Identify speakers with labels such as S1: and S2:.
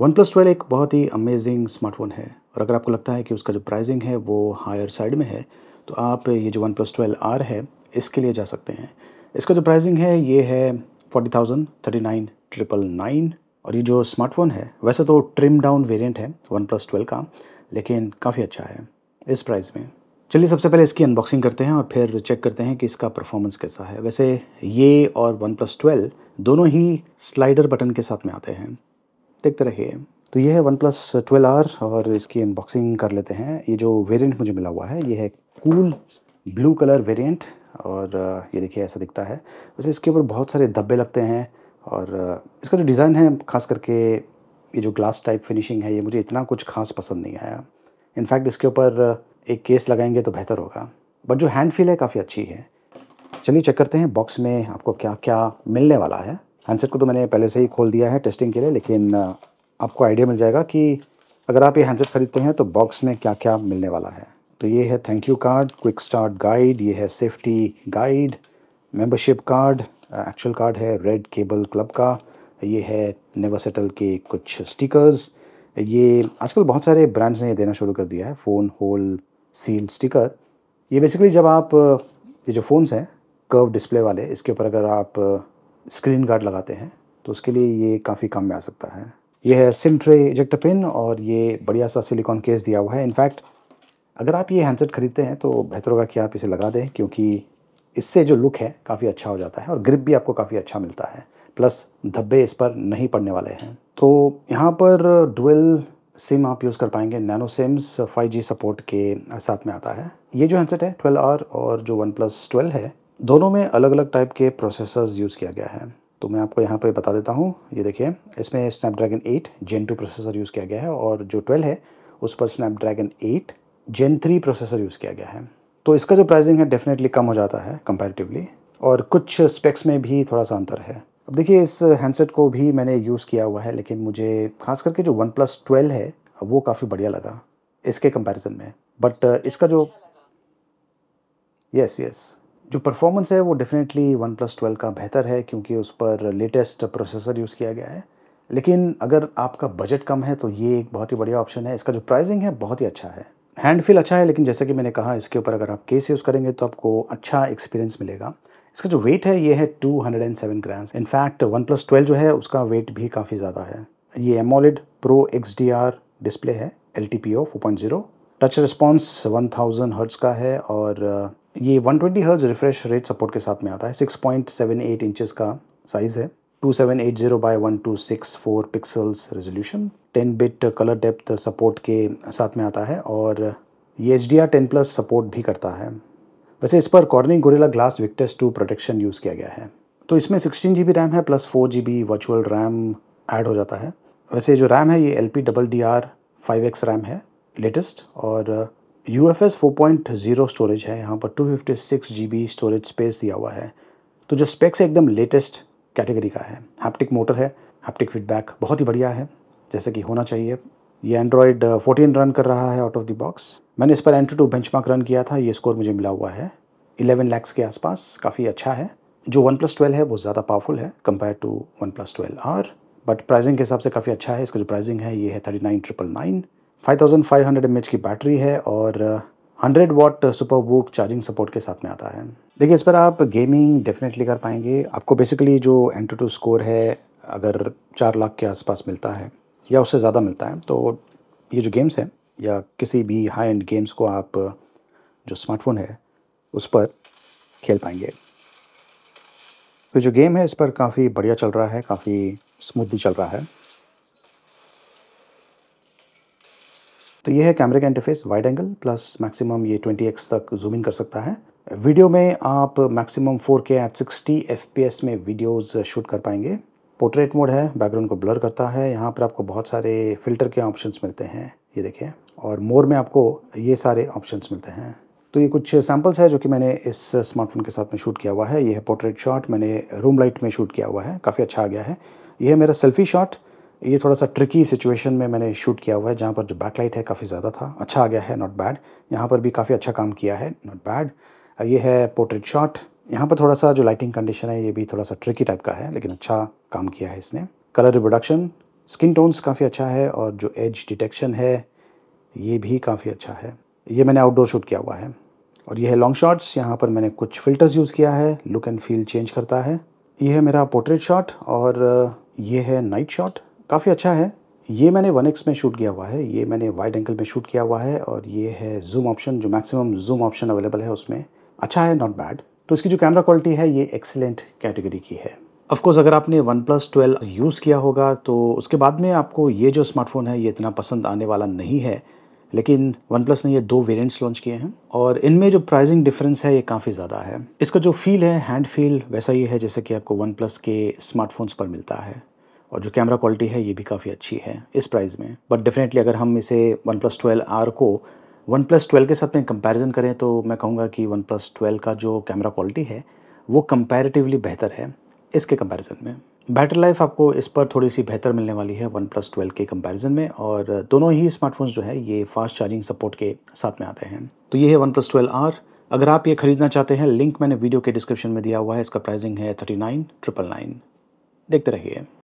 S1: one OnePlus twelve एक बहुत ही amazing smartphone है और अगर आपको लगता है कि उसका जो प्राइसिंग है वो हायर साइड में है तो आप ये जो वन प्लस ट्वेल्व आर है इसके लिए जा सकते हैं इसका जो प्राइसिंग है ये है forty thousand thirty nine triple nine और ये जो स्मार्टफोन है वैसे तो ट्रिम डाउन वेरियंट है वन प्लस ट्वेल्व का लेकिन काफ़ी अच्छा है इस प्राइस में चलिए सबसे पहले इसकी अनबॉक्सिंग करते हैं और फिर चेक करते हैं कि इसका परफॉर्मेंस कैसा है वैसे ये और वन प्लस ट्वेल्व दोनों ही स्लाइडर बटन के साथ में आते हैं देखते रहिए तो ये है वन प्लस ट्वेल्व आर और इसकी अनबॉक्सिंग कर लेते हैं ये जो वेरिएंट मुझे मिला हुआ है ये है कूल ब्लू कलर वेरिएंट और ये देखिए ऐसा दिखता है वैसे इसके ऊपर बहुत सारे धब्बे लगते हैं और इसका जो डिज़ाइन है ख़ास करके ये जो ग्लास टाइप फिनिशिंग है ये मुझे इतना कुछ खास पसंद नहीं आया इनफैक्ट इसके ऊपर एक केस लगाएंगे तो बेहतर होगा बट जो हैंड फील है काफ़ी अच्छी है चलिए चेक करते हैं बॉक्स में आपको क्या क्या मिलने वाला है हैंडसेट को तो मैंने पहले से ही खोल दिया है टेस्टिंग के लिए लेकिन आपको आइडिया मिल जाएगा कि अगर आप ये हैंडसेट ख़रीदते हैं तो बॉक्स में क्या क्या मिलने वाला है तो ये है thank you card quick start guide ये है safety guide membership card actual card है रेड केबल क्लब का ये है नेवासेटल के कुछ स्टिकर्स ये आजकल बहुत सारे ब्रांड्स ने ये देना शुरू कर दिया है फ़ोन होल सील स्टिकर ये बेसिकली जब आप ये जो फ़ोन्स हैं कर्व डिस्प्ले वाले इसके ऊपर अगर आप स्क्रीन गार्ड लगाते हैं तो उसके लिए ये काफ़ी काम में आ सकता है ये है सिम ट्रे इजेक्टर पिन और ये बढ़िया सा सिलिकॉन केस दिया हुआ है इनफैक्ट अगर आप ये हैंडसेट ख़रीदते हैं तो बेहतर होगा कि आप इसे लगा दें क्योंकि इससे जो लुक है काफ़ी अच्छा हो जाता है और ग्रिप भी आपको काफ़ी अच्छा मिलता है प्लस धब्बे इस पर नहीं पड़ने वाले हैं तो यहाँ पर डुअल सिम आप यूज़ कर पाएंगे नैनो सिम्स 5G सपोर्ट के साथ में आता है ये जो हैंडसेट है 12R और जो वन प्लस ट्वेल्व है दोनों में अलग अलग टाइप के प्रोसेसर्स यूज़ किया गया है तो मैं आपको यहाँ पे बता देता हूँ ये देखिए इसमें स्नैपड्रैगन 8 जेन 2 प्रोसेसर यूज़ किया गया है और जो 12 है उस पर स्नैपड्रैगन 8 जेन 3 प्रोसेसर यूज़ किया गया है तो इसका जो प्राइसिंग है डेफिनेटली कम हो जाता है कंपेरेटिवली और कुछ स्पेक्स में भी थोड़ा सा अंतर है अब देखिए इस हैंडसेट को भी मैंने यूज़ किया हुआ है लेकिन मुझे खास करके जो वन प्लस ट्वेल्व है वो काफ़ी बढ़िया लगा इसके कंपैरिजन में बट इसका जो यस अच्छा यस जो परफॉर्मेंस है वो डेफिनेटली वन प्लस ट्वेल्व का बेहतर है क्योंकि उस पर लेटेस्ट प्रोसेसर यूज़ किया गया है लेकिन अगर आपका बजट कम है तो ये एक बहुत ही बढ़िया ऑप्शन है इसका जो प्राइसिंग है बहुत ही अच्छा है हैंड फील अच्छा है लेकिन जैसे कि मैंने कहा इसके ऊपर अगर आप केस यूज़ करेंगे तो आपको अच्छा एक्सपीरियंस मिलेगा इसका जो वेट है ये है 207 grams in fact OnePlus twelve जो है उसका वेट भी काफ़ी ज़्यादा है ये AMOLED pro X D R display है L T P O point zero touch response one thousand hertz का है और ये 120 ट्वेंटी हर्ज रिफ्रेश रेट सपोर्ट के साथ में आता है 6.78 इंचेस का साइज़ है 2780 six four pixels resolution ten bit colour depth support के साथ में आता है और ये एच डी प्लस सपोर्ट भी करता है वैसे इस पर Corning Gorilla glass Victus two protection use किया गया है तो इसमें सिक्सटीन जी रैम है plus four G B virtual RAM add हो जाता है वैसे जो रैम है ये L P double D R five X RAM है लेटेस्ट और U F S four point zero storage है यहाँ पर two fifty six G B storage space दिया हुआ है तो जो स्पेक्स है एकदम लेटेस्ट कैटेगरी का है हैप्टिक मोटर है हैप्टिक फीडबैक बहुत ही बढ़िया है जैसे कि होना चाहिए ये एंड्रॉयड फोर्टीन रन कर रहा है आउट ऑफ द बॉक्स मैंने इस पर एंट्री टू बेंच रन किया था ये स्कोर मुझे मिला हुआ है इलेवन लैक्स के आसपास काफ़ी अच्छा है जो वन प्लस ट्वेल्व है वो ज़्यादा पावरफुल है compare to OnePlus twelve R but pricing के हिसाब से काफ़ी अच्छा है इसका जो प्राइजिंग है ये है thirty nine triple nine 5500 mAh की बैटरी है और 100 uh, वॉट सुपर बुक चार्जिंग सपोर्ट के साथ में आता है देखिए इस पर आप गेमिंग डेफिनेटली कर पाएंगे आपको बेसिकली जो एंटो टू स्कोर है अगर चार लाख के आसपास मिलता है या उससे ज़्यादा मिलता है तो ये जो गेम्स हैं या किसी भी हाई एंड गेम्स को आप जो स्मार्टफोन है उस पर खेल पाएंगे तो जो गेम है इस पर काफ़ी बढ़िया चल रहा है काफ़ी स्मूथली चल रहा है तो ये है कैमरे का interface wide angle plus maximum ये 20x तक जूम इन कर सकता है वीडियो में आप मैक्सिमम 4K के एट सिक्सटी एफ में वीडियोस शूट कर पाएंगे पोर्ट्रेट मोड है बैकग्राउंड को ब्लर करता है यहाँ पर आपको बहुत सारे फिल्टर के ऑप्शंस मिलते हैं ये देखिए और मोर में आपको ये सारे ऑप्शंस मिलते हैं तो ये कुछ सैम्पल्स है जो कि मैंने इस स्मार्टफोन के साथ में शूट किया हुआ है ये है पोर्ट्रेट शॉट मैंने रूम लाइट में शूट किया हुआ है काफ़ी अच्छा आ गया है यह है मेरा सेल्फी शॉट ये थोड़ा सा ट्रिकी सिचुएशन में मैंने शूट किया हुआ है जहाँ पर जो बैकलाइट है काफ़ी ज़्यादा था अच्छा आ गया है नॉट बैड यहाँ पर भी काफ़ी अच्छा काम किया है नॉट बैड ये है पोर्ट्रेट शॉट यहाँ पर थोड़ा सा जो लाइटिंग कंडीशन है ये भी थोड़ा सा ट्रिकी टाइप का है लेकिन अच्छा काम किया है इसने कलर रिप्रोडक्शन स्किन टोन्स काफ़ी अच्छा है और जो एज डिटेक्शन है ये भी काफ़ी अच्छा है ये मैंने आउटडोर शूट किया हुआ है और ये है लॉन्ग शॉट्स यहाँ पर मैंने कुछ फ़िल्टर्स यूज़ किया है लुक एंड फील चेंज करता है ये है मेरा पोर्ट्रेट शॉट और ये है नाइट शॉट काफ़ी अच्छा है ये मैंने वन एक्स में शूट किया हुआ है ये मैंने वाइड एंगल में शूट किया हुआ है और ये है जूम ऑप्शन जो मैक्सिमम जूम ऑप्शन अवेलेबल है उसमें अच्छा है नॉट बैड तो इसकी जो कैमरा क्वालिटी है ये एक्सेलेंट कैटेगरी की है ऑफकोर्स अगर आपने वन प्लस ट्वेल्व यूज़ किया होगा तो उसके बाद में आपको ये जो स्मार्टफोन है ये इतना पसंद आने वाला नहीं है लेकिन वन प्लस ने ये दो वेरिएंट्स लॉन्च किए हैं और इनमें जो प्राइसिंग डिफरेंस है ये काफ़ी ज़्यादा है इसका जो फील है हैंड फील वैसा ही है जैसे कि आपको वन प्लस के स्मार्टफोन्स पर मिलता है और जो कैमरा क्वालिटी है ये भी काफ़ी अच्छी है इस प्राइस में बट डेफिनेटली अगर हम इसे वन प्लस ट्वेल्व आर को वन प्लस ट्वेल्व के साथ में कंपैरिजन करें तो मैं कहूँगा कि वन प्लस ट्वेल्व का जो कैमरा क्वालिटी है वो कंपैरेटिवली बेहतर है इसके कंपैरिजन में बैटरी लाइफ आपको इस पर थोड़ी सी बेहतर मिलने वाली है वन प्लस ट्वेल्व के कंपैरिजन में और दोनों ही स्मार्टफोन्स जो है ये फास्ट चार्जिंग सपोर्ट के साथ में आते हैं तो ये है वन प्लस ट्वेल्व आर अगर आप ये खरीदना चाहते हैं लिंक मैंने वीडियो के डिस्क्रिप्शन में दिया हुआ है इसका प्राइसिंग है थर्टी नाइन ट्रिपल नाइन देखते रहिए